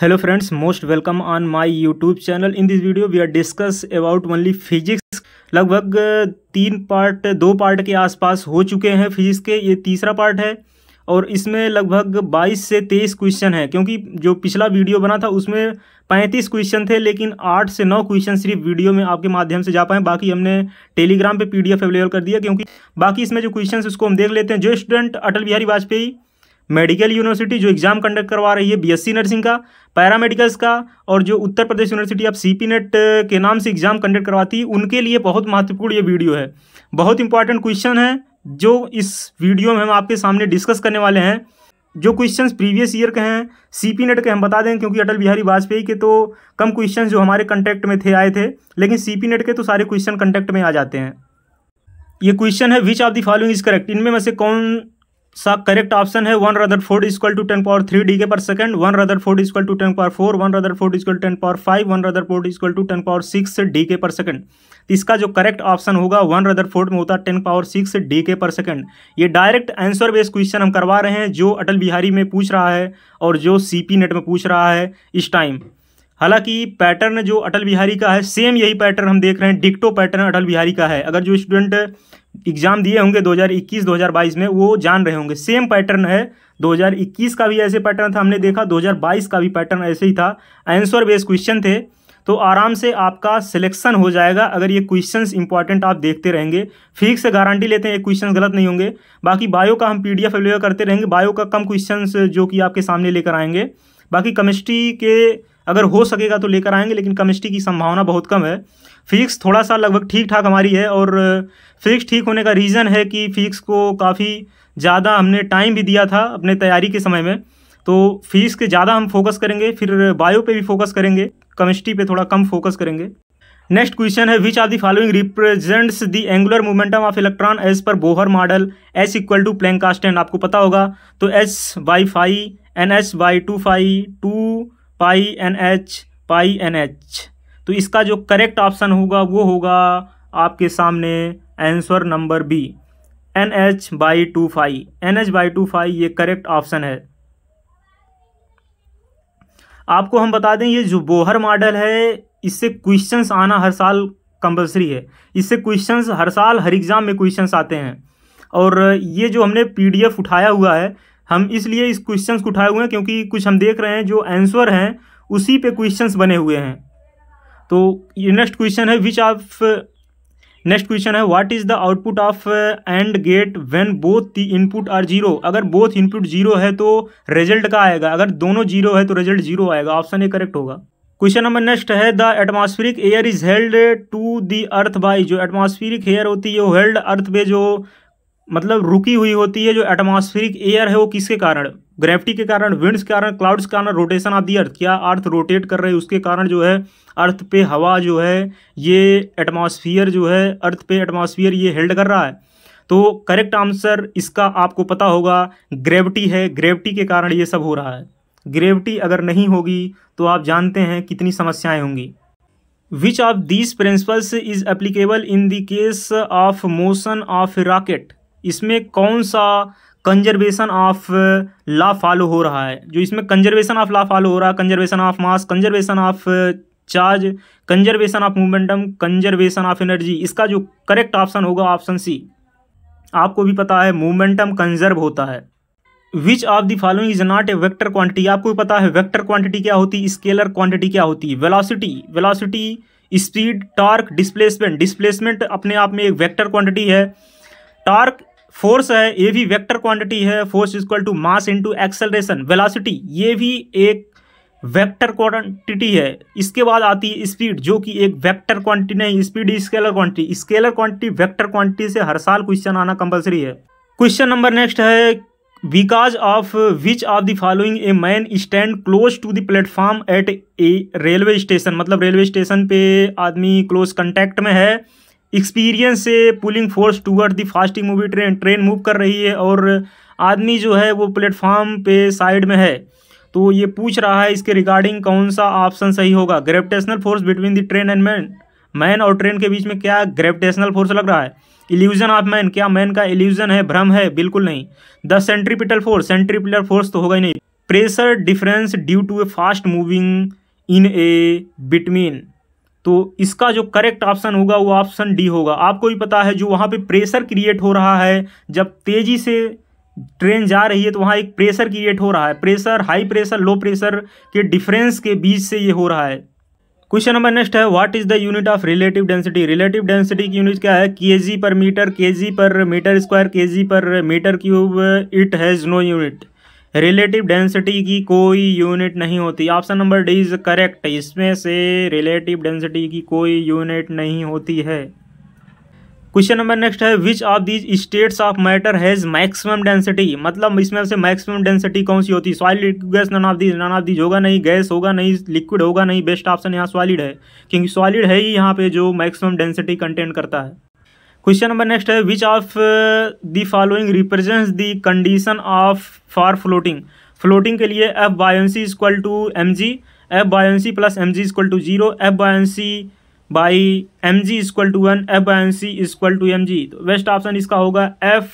Hello friends most welcome on my YouTube channel in this video we are discuss about only physics लगभग uh, तीन part दो part के आसपास हो चुके हैं फिजिक्स के ये तीसरा पार्ट है और इसमें लगभग 22 से 23 क्वेश्चन है क्योंकि जो पिछला वीडियो बना था उसमें 35 क्वेश्चन थे लेकिन 8 से 9 क्वेश्चन सिर्फ वीडियो में आपके माध्यम से जा पाए बाकी हमने टेलीग्राम पे पीडीएफ अवेलेबल कर दिया क्योंकि बाकी इसमें जो क्वेश्चन उसको हम देख लेते हैं जो student Atal Bihari Vajpayee medical university जो एग्जाम कंडक्ट करवा रही है बीएससी नर्सिंग का पैरामेडिकल्स का और जो उत्तर प्रदेश यूनिवर्सिटी आप सी नेट के नाम से एग्जाम कंडक्ट करवाती है उनके लिए बहुत महत्वपूर्ण ये वीडियो है बहुत इंपॉर्टेंट क्वेश्चन है जो इस वीडियो में हम आपके सामने डिस्कस करने वाले हैं जो क्वेश्चन प्रीवियस ईयर के हैं सी पी नेट के हम बता दें क्योंकि अटल बिहारी वाजपेयी के तो कम क्वेश्चन जो हमारे कंटेक्ट में थे आए थे लेकिन सी पी नेट के तो सारे क्वेश्चन कंटेक्ट में आ जाते हैं ये क्वेश्चन है which of the following is correct इनमें में से कौन सा करेक्ट ऑप्शन है one Rutherford equal to ten power three decay per second one Rutherford equal to ten power four one Rutherford equal ten power five one Rutherford equal to ten power six decay per second इसका जो correct option होगा one Rutherford में होता है ten power six decay per second ये direct answer based question हम करवा रहे हैं जो अटल बिहारी में पूछ रहा है और जो सी नेट में पूछ रहा है इस टाइम हालांकि पैटर्न जो अटल बिहारी का है सेम यही पैटर्न हम देख रहे हैं डिक्टो पैटर्न अटल बिहारी का है अगर जो स्टूडेंट एग्जाम दिए होंगे 2021 2022 में वो जान रहे होंगे सेम पैटर्न है 2021 का भी ऐसे पैटर्न था हमने देखा 2022 का भी पैटर्न ऐसे ही था आंसर बेस्ड क्वेश्चन थे तो आराम से आपका सिलेक्शन हो जाएगा अगर ये क्वेश्चंस इंपॉर्टेंट आप देखते रहेंगे फिक्स से गारंटी लेते हैं ये क्वेश्चंस गलत नहीं होंगे बाकी बायो का हम पीडीएफ डी करते रहेंगे बायो का कम क्वेश्चंस जो कि आपके सामने लेकर आएंगे बाकी केमिस्ट्री के अगर हो हम्म। सकेगा तो लेकर आएंगे लेकिन केमिस्ट्री की संभावना बहुत कम है फिजिक्स थोड़ा सा लगभग ठीक ठाक हमारी है और फिजिक्स ठीक होने का रीज़न है कि फिजिक्स को काफ़ी ज़्यादा हमने टाइम भी दिया था अपने तैयारी के समय में तो फिजिक्स के ज़्यादा हम फोकस करेंगे फिर बायो पे भी फोकस करेंगे केमिस्ट्री पे थोड़ा कम फोकस करेंगे नेक्स्ट क्वेश्चन है which are the following represents the angular momentum of electron as per Bohr model S equal to Planck आपको पता होगा तो S by five N S by two five two pi N H pi N H तो इसका जो correct option होगा वो होगा आपके सामने answer number B N H by two phi N H by two phi ये करेक्ट ऑप्शन है आपको हम बता दें ये जो बोहर मॉडल है इससे क्वेश्चंस आना हर साल कंपलसरी है इससे क्वेश्चंस हर साल हर एग्ज़ाम में क्वेश्चंस आते हैं और ये जो हमने पीडीएफ उठाया हुआ है हम इसलिए इस क्वेश्चन को उठाए हुए हैं क्योंकि कुछ हम देख रहे हैं जो आंसर हैं उसी पे क्वेश्चंस बने हुए हैं तो ये नेक्स्ट क्वेश्चन है विच ऑफ नेक्स्ट क्वेश्चन है what is the output of AND gate when both the input are zero अगर बोथ इनपुट जीरो है तो रिजल्ट का आएगा अगर दोनों जीरो है तो रिजल्ट जीरो आएगा ऑप्शन ए करेक्ट होगा क्वेश्चन नंबर नेक्स्ट है the atmospheric air is held to the earth by जो एटमॉस्फेरिक एयर होती है वो हेल्ड अर्थ पे जो मतलब रुकी हुई होती है जो एटमॉस्फेरिक एयर है वो किसके कारण ग्रेविटी के कारण विंड्स के कारण क्लाउड्स के कारण रोटेशन ऑफ दी अर्थ क्या अर्थ रोटेट कर रही है उसके कारण जो है अर्थ पे हवा जो है ये एटमॉस्फियर जो है अर्थ पे एटमॉस्फियर ये हेल्ड कर रहा है तो करेक्ट आंसर इसका आपको पता होगा ग्रेविटी है ग्रेविटी के कारण ये सब हो रहा है ग्रेविटी अगर नहीं होगी तो आप जानते हैं कितनी समस्याएँ होंगी which of these principles is applicable in the case of motion of rocket इसमें कौन सा कंजर्वेशन ऑफ ला फॉलो हो रहा है जो इसमें कंजर्वेशन ऑफ ला फॉलो हो रहा है conservation of mass conservation of charge conservation of momentum conservation of energy इसका जो करेक्ट ऑप्शन होगा ऑप्शन सी आपको भी पता है मोमेंटम कंजर्व होता है which of the following is not a vector quantity आपको भी पता है वेक्टर क्वांटिटी क्या होती है स्केलर क्वांटिटी क्या होती है velocity velocity speed torque displacement displacement अपने आप में एक वैक्टर क्वांटिटी है टार्क फोर्स है ये भी वेक्टर क्वांटिटी है force equal to mass into acceleration velocity ये भी एक वेक्टर क्वांटिटी है इसके बाद आती है स्पीड जो कि एक वेक्टर क्वांटिटी नहीं speed scalar quantity scalar quantity vector quantity से हर साल क्वेश्चन आना कंपलसरी है क्वेश्चन नंबर नेक्स्ट है because of which of the following a man stand close to the platform at a railway station मतलब railway station पे आदमी close contact में है एक्सपीरियंस से pulling force toward the fast moving train train move कर रही है और आदमी जो है वो प्लेटफॉर्म पे साइड में है तो ये पूछ रहा है इसके रिगार्डिंग कौन सा ऑप्शन सही होगा gravitational force between the train and man man और ट्रेन के बीच में क्या ग्रेविटेशनल फोर्स लग रहा है इल्यूजन ऑफ मैन क्या मैन का इल्यूजन है भ्रम है बिल्कुल नहीं the centripetal force centripetal force तो होगा ही नहीं pressure difference due to a fast moving in a between तो इसका जो करेक्ट ऑप्शन होगा वो ऑप्शन डी होगा आपको भी पता है जो वहाँ पे प्रेशर क्रिएट हो रहा है जब तेज़ी से ट्रेन जा रही है तो वहाँ एक प्रेशर क्रिएट हो रहा है pressure high pressure low pressure के डिफरेंस के बीच से ये हो रहा है क्वेश्चन नंबर नेक्स्ट है what is the unit of relative density relative density की यूनिट क्या है के पर मीटर के पर मीटर स्क्वायर के पर metre cube it has no unit relative density की कोई यूनिट नहीं होती option number D is correct इसमें से रिलेटिव डेंसिटी की कोई यूनिट नहीं होती है क्वेश्चन नंबर नेक्स्ट है which of these states of matter has maximum density मतलब इसमें से मैक्सिमम डेंसिटी कौन सी होती है solid gas none of these none of these होगा नहीं गैस होगा नहीं लिक्विड होगा नहीं बेस्ट ऑप्शन यहाँ सॉलिड है क्योंकि सॉलिड है ही यहाँ पे जो मैक्सिमम डेंसिटी कंटेंट करता है क्वेश्चन नंबर नेक्स्ट है which of the following represents the condition of for floating floating के लिए F buoyancy equal to M G F buoyancy plus M G equal to zero F buoyancy by M G equal to one F buoyancy equal to M G तो best option इसका होगा F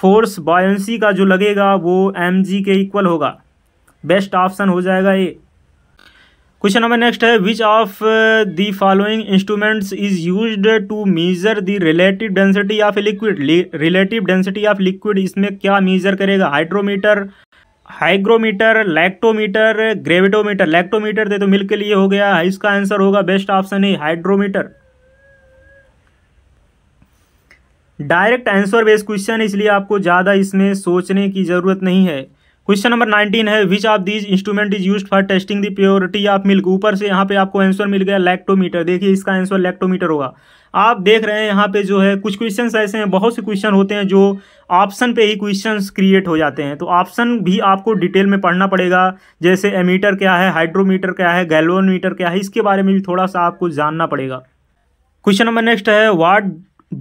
force buoyancy का जो लगेगा वो M G के equal होगा best option हो जाएगा ये क्वेश्चन नंबर नेक्स्ट है which of the following instruments is used to measure the relative density of liquid relative density of liquid इसमें क्या मीजर करेगा hydrometer hygrometer lactometer gravitometer lactometer दे तो मिल के लिए हो गया इसका आंसर होगा बेस्ट ऑप्शन है hydrometer direct answer based question इसलिए आपको ज़्यादा इसमें सोचने की ज़रूरत नहीं है क्वेश्चन नंबर नाइनटीन है which of these instrument is use for testing the purity of milk ऊपर से यहाँ पे आपको आंसर मिल गया लैक्टोमीटर देखिए इसका आंसर लैक्टोमीटर होगा आप देख रहे हैं यहाँ पे जो है कुछ क्वेश्चंस ऐसे हैं बहुत से क्वेश्चन होते हैं जो ऑप्शन पे ही क्वेश्चंस क्रिएट हो जाते हैं तो ऑप्शन भी आपको डिटेल में पढ़ना पड़ेगा जैसे एमीटर क्या है हाइड्रोमीटर क्या है गैलोनमीटर क्या है इसके बारे में भी थोड़ा सा आपको जानना पड़ेगा क्वेश्चन नंबर नेक्स्ट है what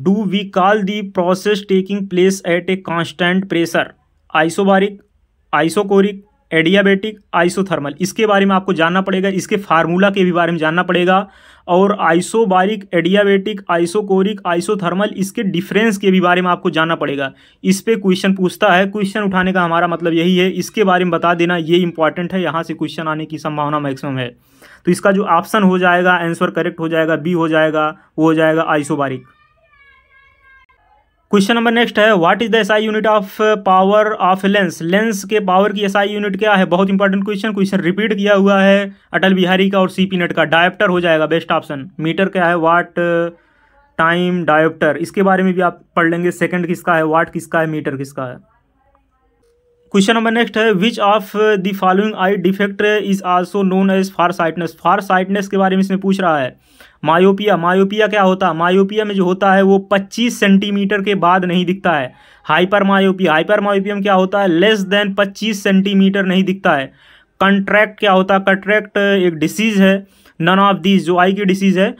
do we call the process taking place at a constant pressure isobaric isochoric adiabatic isothermal इसके बारे में आपको जानना पड़ेगा इसके फार्मूला के भी बारे में जानना पड़ेगा और आइसोबारिक एडियाबेटिक आइसोकोरिक आइसोथर्मल इसके डिफरेंस के भी बारे में आपको जानना पड़ेगा इस पर क्वेश्चन पूछता है क्वेश्चन उठाने का हमारा मतलब यही है इसके बारे में बता देना ये इंपॉर्टेंट है यहाँ से क्वेश्चन आने की संभावना मैक्सिमम है तो इसका जो ऑप्शन हो जाएगा आंसर करेक्ट हो जाएगा बी हो जाएगा वो हो जाएगा आइसोबारिक क्वेश्चन नंबर नेक्स्ट है what is the SI unit of power of lens lens के पावर की एसआई यूनिट क्या है बहुत इंपॉर्टेंट क्वेश्चन क्वेश्चन रिपीट किया हुआ है अटल बिहारी का और सीपी नेट का डायप्टर हो जाएगा बेस्ट ऑप्शन मीटर क्या है वाट टाइम डायोप्टर इसके बारे में भी आप पढ़ लेंगे सेकंड किसका है वाट किसका है मीटर किसका है क्वेश्चन नंबर नेक्स्ट है which of the following eye defect is also known as far sightedness far sightedness के बारे में इसमें पूछ रहा है मायोपिया मायोपिया क्या होता है मायोपिया में जो होता है वो 25 सेंटीमीटर के बाद नहीं दिखता है हाइपर मायोपिया हाइपर मायोपिया में क्या होता है लेस देन 25 सेंटीमीटर नहीं दिखता है कंट्रैक्ट क्या होता है कंट्रैक्ट एक डिसीज़ है नन ऑफ दिस जो आई की डिसीज़ है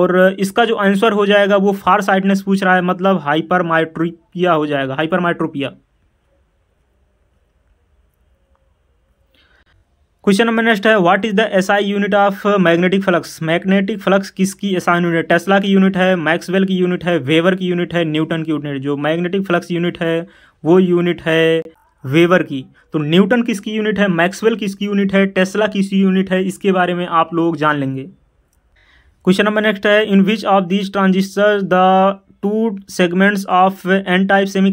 और इसका जो आंसर हो जाएगा वो फार साइडनेस पूछ रहा है मतलब हाइपर हो जाएगा हाइपर क्वेश्चन नंबर नेक्स्ट है what is the SI unit of magnetic flux magnetic flux किसकी एसआई यूनिट है टेस्ला की यूनिट है मैक्सवेल की यूनिट है वेवर की यूनिट है न्यूटन की यूनिट जो मैग्नेटिक फ्लक्स यूनिट है वो यूनिट है वेवर की तो न्यूटन किसकी यूनिट है मैक्सवेल किसकी यूनिट है टेस्ला किसकी यूनिट है इसके बारे में आप लोग जान लेंगे क्वेश्चन नंबर नेक्स्ट है in which of these transistor the two segments of N type semi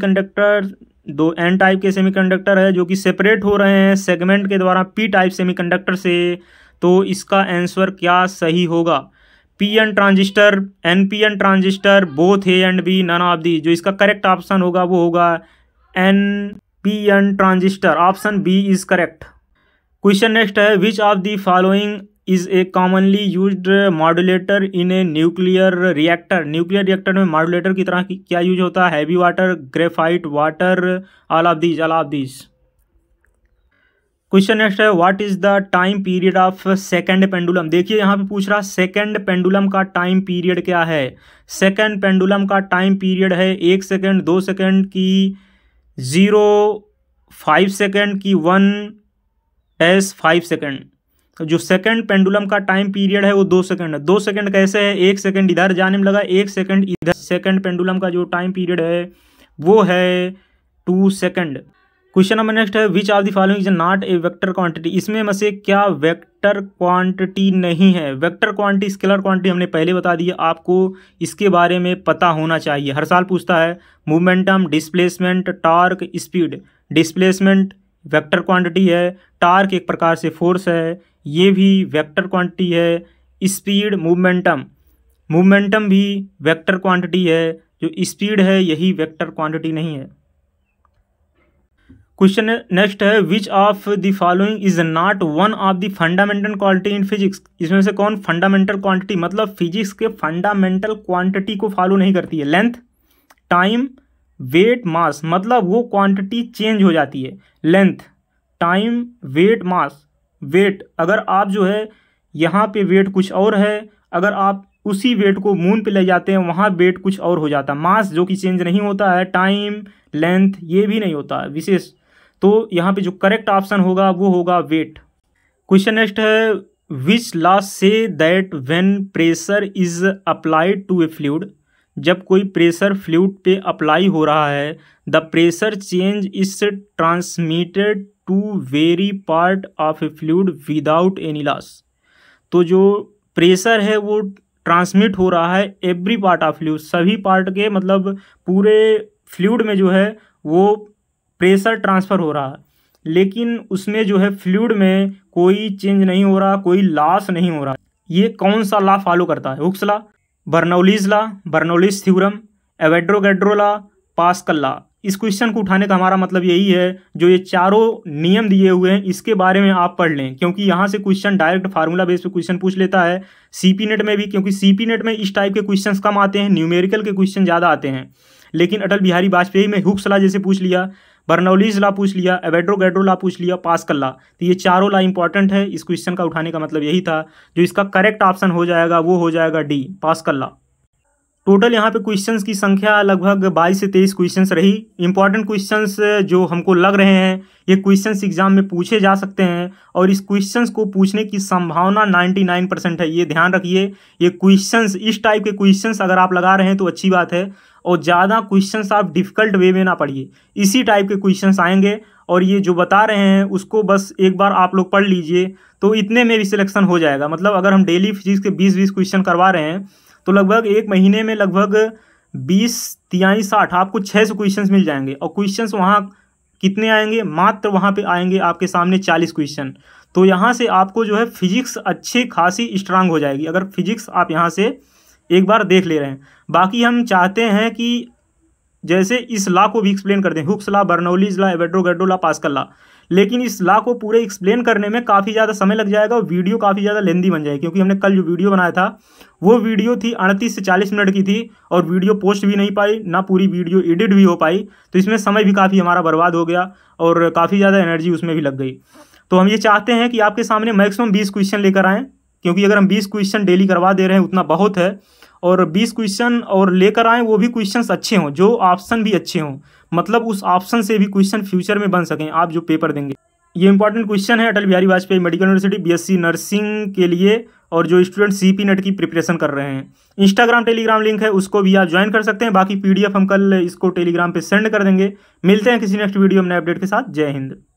दो एन टाइप के सेमीकंडक्टर है जो कि सेपरेट हो रहे हैं सेगमेंट के द्वारा पी टाइप सेमीकंडक्टर से तो इसका आंसर क्या सही होगा P N transistor N P N transistor both A and B none of the जो इसका करेक्ट ऑप्शन होगा वो होगा N P N transistor option B is correct question next है which of the following is a commonly use modulator in a nuclear reactor nuclear reactor में modulator की तरह की क्या यूज होता है heavy water graphite water all of these all of these question next है what is the time period of second pendulum देखिए यहाँ पे पूछ रहा सेकंड पेंडुलम का टाइम पीरियड क्या है सेकंड पेंडुलम का टाइम पीरियड है एक सेकंड दो सेकंड की ज़ीरो फाइव सेकंड की वन एस फाइव सेकंड जो सेकंड पेंडुलम का टाइम पीरियड है वो दो सेकंड है दो सेकंड कैसे है एक सेकंड इधर जाने में लगा एक सेकंड इधर सेकंड पेंडुलम का जो टाइम पीरियड है वो है two second question number next है which of the following is not a vector quantity इसमें में क्या वेक्टर क्वांटिटी नहीं है वेक्टर क्वांटिटी स्केलर क्वांटिटी हमने पहले बता दी आपको इसके बारे में पता होना चाहिए हर साल पूछता है momentum displacement torque speed displacement vector quantity है टार्क एक प्रकार से फोर्स है ये भी वेक्टर क्वांटिटी है स्पीड मूवमेंटम मूवमेंटम भी वेक्टर क्वांटिटी है जो स्पीड है यही वेक्टर क्वांटिटी नहीं है क्वेश्चन नेक्स्ट है which of the following is not one of the fundamental quality in physics इसमें से कौन फंडामेंटल क्वांटिटी मतलब फिजिक्स के फंडामेंटल क्वांटिटी को फॉलो नहीं करती है लेंथ टाइम वेट मास मतलब वो क्वांटिटी चेंज हो जाती है length time weight mass weight अगर आप जो है यहाँ पे वेट कुछ और है अगर आप उसी वेट को मून पे ले जाते हैं वहाँ वेट कुछ और हो जाता है मास जो कि चेंज नहीं होता है टाइम लेंथ ये भी नहीं होता है विशेष तो यहाँ पे जो करेक्ट ऑप्शन होगा वो होगा वेट क्वेश्चन नेक्स्ट है which last says that when pressure is applied to a fluid जब कोई प्रेशर फ्लूड पे अप्लाई हो रहा है the pressure change is transmitted to very part of a fluid without any loss तो जो pressure है वो ट्रांसमिट हो रहा है एवरी पार्ट ऑफ फ्लूड सभी पार्ट के मतलब पूरे फ्लूड में जो है वो प्रेशर ट्रांसफ़र हो रहा है लेकिन उसमें जो है फ्लूड में कोई चेंज नहीं हो रहा कोई लॉस नहीं हो रहा ये कौन सा लॉ फॉलो करता है Hooke's law Bernoulli's law Bernoulli's theorem Avogadro Pascal इस क्वेश्चन को उठाने का हमारा मतलब यही है जो ये चारों नियम दिए हुए हैं इसके बारे में आप पढ़ लें क्योंकि यहाँ से क्वेश्चन डायरेक्ट फार्मूला बेस पे क्वेश्चन पूछ लेता है सीपी नेट में भी क्योंकि सीपी नेट में इस टाइप के क्वेश्चन कम आते हैं न्यूमेरिकल के क्वेश्चन ज़्यादा आते हैं लेकिन अटल बिहारी वाजपेयी में हुक्सला जैसे पूछ लिया बर्नौलीज ला पूछ लिया एवेड्रो गैड्रो ला पूछ लिया पासकल्ला ला तो ये चारों ला इंपॉर्टेंट है इस क्वेश्चन का उठाने का मतलब यही था जो इसका करेक्ट ऑप्शन हो जाएगा वो हो जाएगा डी पासकल्ला ला टोटल यहाँ पे क्वेश्चंस की संख्या लगभग 22 से 23 क्वेश्चंस रही इंपॉर्टेंट क्वेश्चंस जो हमको लग रहे हैं ये क्वेश्चंस एग्जाम में पूछे जा सकते हैं और इस क्वेश्चंस को पूछने की संभावना 99 परसेंट है ये ध्यान रखिए ये क्वेश्चंस इस टाइप के क्वेश्चंस अगर आप लगा रहे हैं तो अच्छी बात है और ज़्यादा क्वेश्चन आप डिफ़िकल्ट वे में ना पढ़िए इसी टाइप के क्वेश्चन आएंगे और ये जो बता रहे हैं उसको बस एक बार आप लोग पढ़ लीजिए तो इतने में भी सिलेक्शन हो जाएगा मतलब अगर हम डेली फिजिक्स के बीस बीस क्वेश्चन करवा रहे हैं तो लगभग एक महीने में लगभग बीस तियाई साठ आपको छः सौ क्वेश्चन मिल जाएंगे और क्वेश्चन वहाँ कितने आएंगे मात्र वहाँ पे आएंगे आपके सामने चालीस क्वेश्चन तो यहाँ से आपको जो है फिजिक्स अच्छे खासी स्ट्रांग हो जाएगी अगर फिजिक्स आप यहाँ से एक बार देख ले रहे हैं बाकी हम चाहते हैं कि जैसे इस ला को भी एक्सप्लेन कर दें Hooke's law Bernoulli's law Avogadro law Pascal law लेकिन इस लॉ को पूरे एक्सप्लेन करने में काफ़ी ज़्यादा समय लग जाएगा और वीडियो काफ़ी ज़्यादा लेंदी बन जाएगी क्योंकि हमने कल जो वीडियो बनाया था वो वीडियो थी अड़तीस से चालीस मिनट की थी और वीडियो पोस्ट भी नहीं पाई ना पूरी वीडियो एडिट भी हो पाई तो इसमें समय भी काफ़ी हमारा बर्बाद हो गया और काफ़ी ज़्यादा एनर्जी उसमें भी लग गई तो हम ये चाहते हैं कि आपके सामने मैक्सिमम बीस क्वेश्चन लेकर आएँ क्योंकि अगर हम बीस क्वेश्चन डेली करवा दे रहे हैं उतना बहुत है और बीस क्वेश्चन और लेकर आएँ वो भी क्वेश्चन अच्छे हों जो ऑप्शन भी अच्छे हों मतलब उस ऑप्शन से भी क्वेश्चन फ्यूचर में बन सकें आप जो पेपर देंगे ये इंपॉर्टेंट क्वेश्चन है Atal Bihari Vajpayee medical university BSc nursing के लिए और जो स्टूडेंट सी पी नेट की प्रिपरेशन कर रहे हैं इंस्टाग्राम टेलीग्राम लिंक है उसको भी आप ज्वाइन कर सकते हैं बाकी पीडीएफ हम कल इसको टेलीग्राम पे सेंड कर देंगे मिलते हैं किसी नेक्स्ट वीडियो में अपडेट के साथ जय हिंद